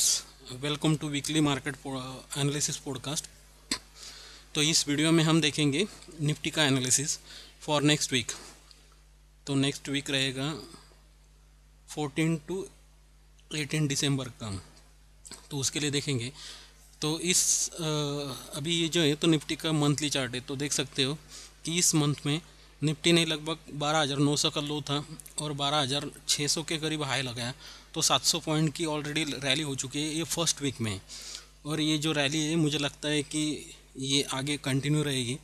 friends welcome to weekly market analysis podcast तो इस video में हम देखेंगे निफ्टी का एनालिसिस फॉर नेक्स्ट वीक तो नेक्स्ट वीक रहेगा 14 टू 18 दिसंबर का तो उसके लिए देखेंगे तो इस uh, अभी ये जो है तो निफ्टी का मंथली चार्ट है तो देख सकते हो कि इस मंथ में निफ्टी ने लगभग 12,900 का लो था और 12,600 के करीब हाई लगाया तो 700 पॉइंट की ऑलरेडी रैली हो चुकी है ये फर्स्ट वीक में और ये जो रैली है मुझे लगता है कि ये आगे कंटिन्यू रहेगी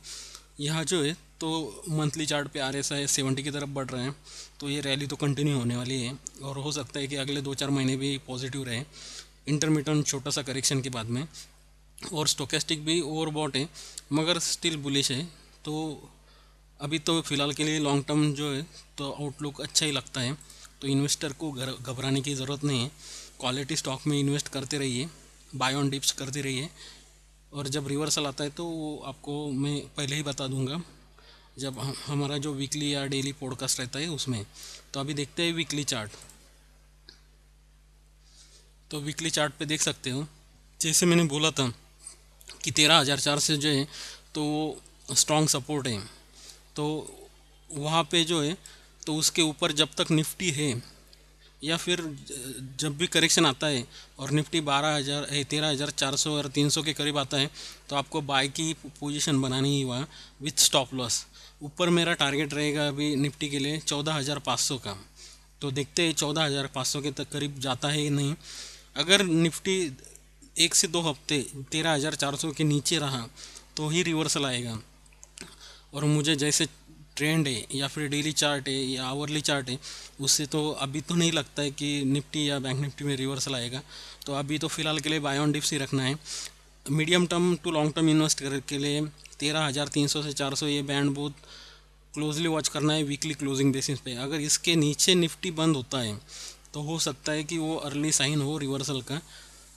यहाँ जो है तो मंथली चार्ट पे आर एस आई सेवेंटी की तरफ बढ़ रहे हैं तो ये रैली तो कंटिन्यू होने वाली है और हो सकता है कि अगले दो चार महीने भी पॉजिटिव रहे इंटरमीडियन छोटा सा करेक्शन के बाद में और स्टोकेस्टिक भी ओवरबॉट है मगर स्टिल बुलिश है तो अभी तो फ़िलहाल के लिए लॉन्ग टर्म जो है तो आउटलुक अच्छा ही लगता है तो इन्वेस्टर को घबराने की ज़रूरत नहीं है क्वालिटी स्टॉक में इन्वेस्ट करते रहिए बाय ऑन डिप्स करते रहिए और जब रिवर्सल आता है तो वो आपको मैं पहले ही बता दूंगा जब हम, हमारा जो वीकली या डेली पॉडकास्ट रहता है उसमें तो अभी देखते हैं वीकली चार्ट तो वीकली चार्ट पे देख सकते हो जैसे मैंने बोला था कि तेरह हज़ार चार से जो है तो वो स्ट्रॉन्ग सपोर्ट है तो वहाँ पे जो है तो उसके ऊपर जब तक निफ्टी है या फिर जब भी करेक्शन आता है और निफ्टी बारह हज़ार तेरह हज़ार चार सौ और तीन सौ के करीब आता है तो आपको बाय की पोजीशन बनानी ही हुआ विथ स्टॉप लॉस ऊपर मेरा टारगेट रहेगा अभी निफ्टी के लिए चौदह हज़ार पाँच सौ का तो देखते हैं चौदह हज़ार पाँच सौ के तक करीब जाता है नहीं अगर निफ्टी एक से दो हफ्ते तेरह हज़ार चार सौ के नीचे रहा तो ही रिवर्सल आएगा और मुझे जैसे ट्रेंड है या फिर डेली चार्ट है या आवरली चार्ट है उससे तो अभी तो नहीं लगता है कि निफ्टी या बैंक निफ्टी में रिवर्सल आएगा तो अभी तो फिलहाल के लिए बाय ऑन डिप्स ही रखना है medium term to long term invest के लिए तेरह हज़ार तीन सौ से चार सौ ये बैंड बहुत क्लोजली वॉच करना है वीकली क्लोजिंग बेसिस पे अगर इसके नीचे निफ्टी बंद होता है तो हो सकता है कि वो अर्ली साइन हो रिवर्सल का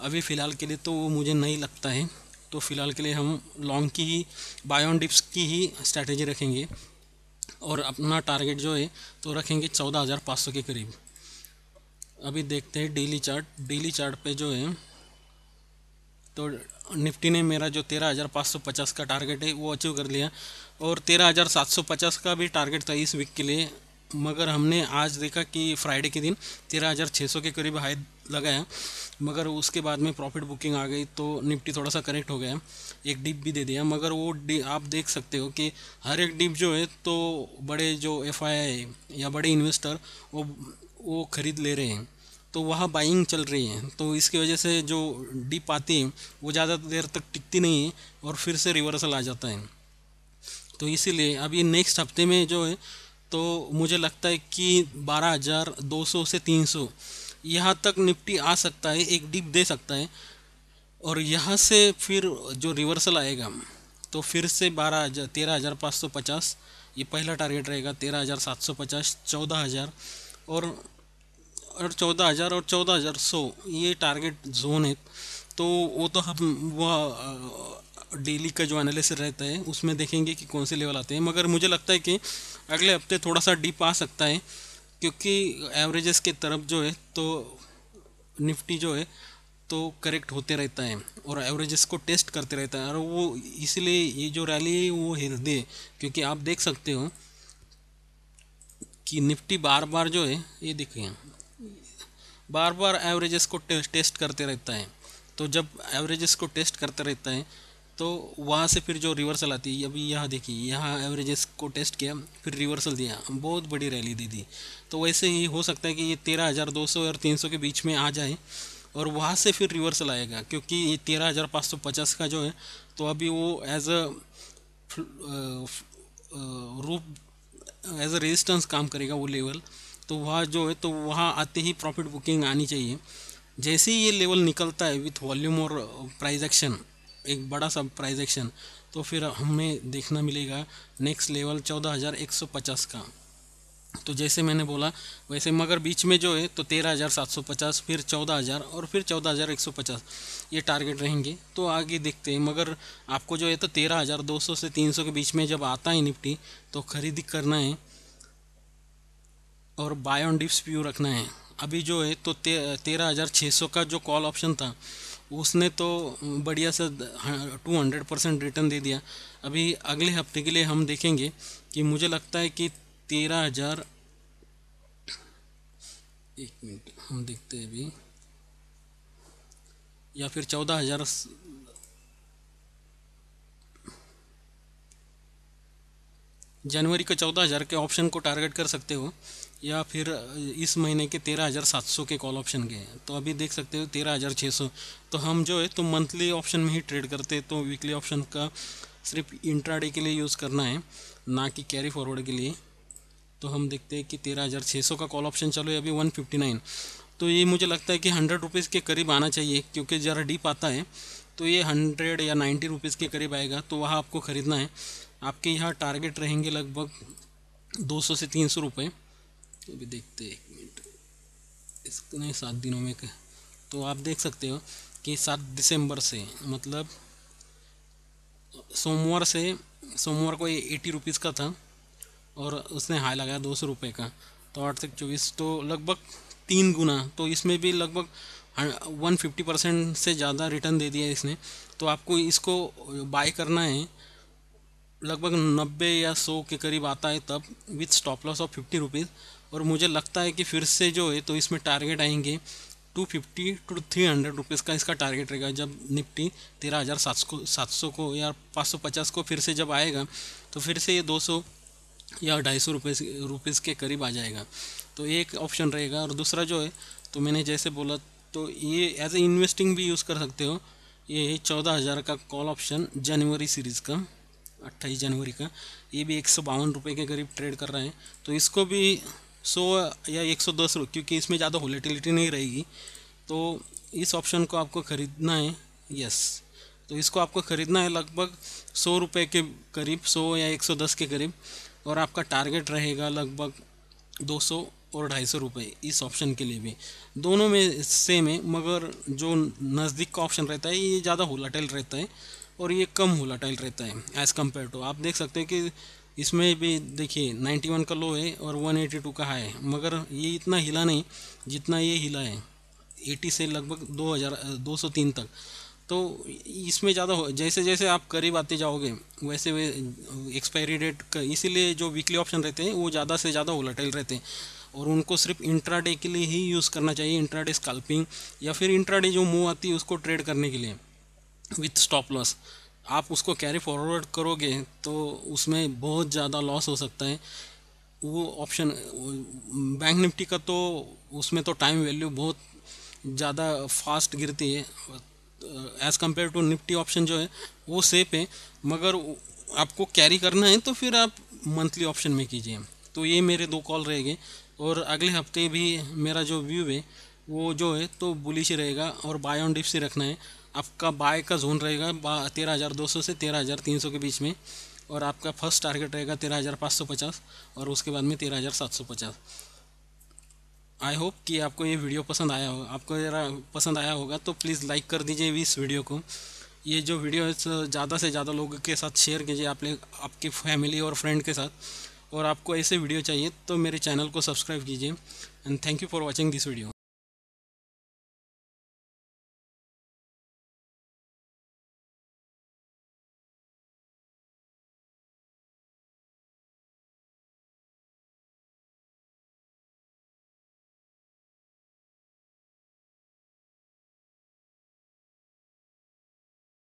अभी फ़िलहाल के लिए तो वो मुझे नहीं लगता है तो फ़िलहाल के लिए हम लॉन्ग की ही बायोन डिप्स की ही स्ट्रैटेजी रखेंगे और अपना टारगेट जो है तो रखेंगे चौदह हज़ार पाँच सौ के करीब अभी देखते हैं डेली चार्ट डेली चार्ट पे जो है तो निफ्टी ने मेरा जो तेरह हज़ार पाँच सौ पचास का टारगेट है वो अचीव कर लिया और तेरह हज़ार सात सौ पचास का भी टारगेट था इस वीक के लिए मगर हमने आज देखा कि फ्राइडे के दिन तेरह हज़ार छः सौ के करीब हाई लगाया मगर उसके बाद में प्रॉफिट बुकिंग आ गई तो निफ्टी थोड़ा सा करेक्ट हो गया एक डिप भी दे दिया मगर वो आप देख सकते हो कि हर एक डिप जो है तो बड़े जो एफ या बड़े इन्वेस्टर वो वो ख़रीद ले रहे हैं तो वहाँ बाइंग चल रही है तो इसकी वजह से जो डिप आती है वो ज़्यादा देर तक टिकती नहीं है और फिर से रिवर्सल आ जाता है तो इसीलिए अभी नेक्स्ट हफ्ते में जो है तो मुझे लगता है कि बारह हज़ार दो सौ से तीन सौ यहाँ तक निफ्टी आ सकता है एक डिप दे सकता है और यहाँ से फिर जो रिवर्सल आएगा तो फिर से बारह हज़ार तेरह हज़ार पाँच सौ पचास ये पहला टारगेट रहेगा तेरह हज़ार सात सौ पचास चौदह हज़ार और और चौदह हज़ार और चौदह हज़ार सौ ये टारगेट जोन है तो वो तो हम वह डेली का जो एनालिसिस रहता है उसमें देखेंगे कि कौन से लेवल आते हैं मगर मुझे लगता है कि अगले हफ्ते थोड़ा सा डीप आ सकता है क्योंकि एवरेजेस के तरफ जो है तो निफ्टी जो है तो करेक्ट होते रहता है और एवरेजेस को टेस्ट करते रहता है और वो इसलिए ये जो रैली है वो हेल्दी है क्योंकि आप देख सकते हो कि निफ्टी बार बार जो है ये देखिए बार बार एवरेजेस को टेस्ट करते रहता है तो जब एवरेजेस को टेस्ट करते रहता है तो वहाँ से फिर जो रिवर्सल आती है अभी यहाँ देखिए यहाँ एवरेजेस को टेस्ट किया फिर रिवर्सल दिया बहुत बड़ी रैली दी थी तो वैसे ही हो सकता है कि ये तेरह हज़ार दो सौ और तीन सौ के बीच में आ जाए और वहाँ से फिर रिवर्सल आएगा क्योंकि ये तेरह हज़ार पाँच सौ पचास का जो है तो अभी वो एज अ रूप एज अ रेजिस्टेंस काम करेगा वो लेवल तो वहाँ जो है तो वहाँ आते ही प्रॉफिट बुकिंग आनी चाहिए जैसे ही ये लेवल निकलता है विथ वॉल्यूम और प्राइजेक्शन एक्शन एक बड़ा प्राइज एक्शन तो फिर हमें देखना मिलेगा नेक्स्ट लेवल चौदह हज़ार एक सौ पचास का तो जैसे मैंने बोला वैसे मगर बीच में जो है तो तेरह हज़ार सात सौ पचास फिर चौदह हज़ार और फिर चौदह हज़ार एक सौ पचास ये टारगेट रहेंगे तो आगे देखते हैं मगर आपको जो है तो तेरह हज़ार दो सौ से तीन सौ के बीच में जब आता है निफ्टी तो खरीद करना है और बाय ऑन डिप्स व्यू रखना है अभी जो है तो तेरह हज़ार छः सौ का जो कॉल ऑप्शन था उसने तो बढ़िया से हाँ, टू हंड्रेड परसेंट रिटर्न दे दिया अभी अगले हफ्ते के लिए हम देखेंगे कि मुझे लगता है कि तेरह हज़ार एक मिनट हम देखते हैं अभी या फिर चौदह हज़ार जनवरी के चौदह हज़ार के ऑप्शन को टारगेट कर सकते हो या फिर इस महीने के तेरह हज़ार सात सौ के कॉल ऑप्शन के तो अभी देख सकते हो तेरह हज़ार छः सौ तो हम जो है तो मंथली ऑप्शन में ही ट्रेड करते हैं तो वीकली ऑप्शन का सिर्फ इंट्राडे के लिए यूज़ करना है ना कि कैरी फॉरवर्ड के लिए तो हम देखते हैं कि तेरह हज़ार छः सौ का कॉल ऑप्शन चलो अभी वन फिफ्टी नाइन तो ये मुझे लगता है कि हंड्रेड रुपीज़ के करीब आना चाहिए क्योंकि ज़रा डीप आता है तो ये हंड्रेड या नाइन्टी रुपीज़ के करीब आएगा तो वहाँ आपको ख़रीदना है आपके यहाँ टारगेट रहेंगे लगभग 200 से 300 सौ रुपये अभी देखते हैं एक मिनट इसने सात दिनों में तो आप देख सकते हो कि सात दिसंबर से मतलब सोमवार से सोमवार को ये एटी रुपीज़ का था और उसने हाई लगाया दो सौ रुपये का तो आठ से चौबीस तो लगभग तीन गुना तो इसमें भी लगभग वन फिफ्टी परसेंट से ज़्यादा रिटर्न दे दिया इसने तो आपको इसको बाय करना है लगभग नब्बे या सौ के करीब आता है तब with stop loss of fifty rupees और मुझे लगता है कि फिर से जो है तो इसमें टारगेट आएंगे two fifty to three hundred rupees का इसका टारगेट रहेगा जब निफ्टी तेरह हज़ार सात सौ सात सौ को या पाँच सौ पचास को फिर से जब आएगा तो फिर से ये दो सौ या ढाई सौ रुपीज़ रुपीज़ के करीब आ जाएगा तो एक ऑप्शन रहेगा और दूसरा जो है तो मैंने जैसे बोला तो ये एज ए इन्वेस्टिंग भी यूज़ कर सकते हो ये है चौदह हज़ार का कॉल ऑप्शन जनवरी सीरीज़ का अट्ठाईस जनवरी का ये भी एक सौ बावन रुपये के करीब ट्रेड कर रहा है तो इसको भी सौ या एक सौ दस क्योंकि इसमें ज़्यादा होलेटिलिटी नहीं रहेगी तो इस ऑप्शन को आपको ख़रीदना है यस तो इसको आपको ख़रीदना है लगभग सौ रुपये के करीब सौ या एक सौ दस के करीब और आपका टारगेट रहेगा लगभग दो सौ और ढाई सौ रुपये इस ऑप्शन के लिए भी दोनों में सेम है मगर जो नज़दीक का ऑप्शन रहता है ये ज़्यादा होलाटाइल रहता है और ये कम होलाटाइल रहता है एज़ कम्पेयर टू आप देख सकते हैं कि इसमें भी देखिए 91 का लो है और 182 का हाई है मगर ये इतना हिला नहीं जितना ये हिला है 80 से लगभग 2000 203 तक तो इसमें ज़्यादा हो जैसे जैसे आप करीब आते जाओगे वैसे वे एक्सपायरी डेट इसीलिए जो वीकली ऑप्शन रहते हैं वो ज़्यादा से ज़्यादा होलाटाइल रहते हैं और उनको सिर्फ इंट्राडे के लिए ही यूज़ करना चाहिए इंट्राडे स्कल्पिंग या फिर इंट्राडे जो मूव आती है उसको ट्रेड करने के लिए विथ स्टॉप लॉस आप उसको कैरी फॉरवर्ड करोगे तो उसमें बहुत ज़्यादा लॉस हो सकता है वो ऑप्शन बैंक निफ्टी का तो उसमें तो टाइम वैल्यू बहुत ज़्यादा फास्ट गिरती है as compared to Nifty option जो है वो सेफ है मगर आपको कैरी करना है तो फिर आप मंथली ऑप्शन में कीजिए तो ये मेरे दो कॉल रहेंगे और अगले हफ्ते भी मेरा जो व्यू है वो जो है तो बुलिश रहेगा और बाय ऑन डिप से रखना है आपका बाय का जोन रहेगा तेरह हज़ार दो सौ से तेरह हज़ार तीन सौ के बीच में और आपका फर्स्ट टारगेट रहेगा तेरह हज़ार पाँच सौ पचास और उसके बाद में तेरह हज़ार सात सौ पचास आई होप कि आपको ये वीडियो पसंद आया होगा आपको जरा पसंद आया होगा तो प्लीज़ लाइक कर दीजिए इस वीडियो को ये जो वीडियो है तो ज़्यादा से ज़्यादा लोगों के साथ शेयर कीजिए आपने आपकी फैमिली और फ्रेंड के साथ और आपको ऐसे वीडियो चाहिए तो मेरे चैनल को सब्सक्राइब कीजिए and thank you for watching this video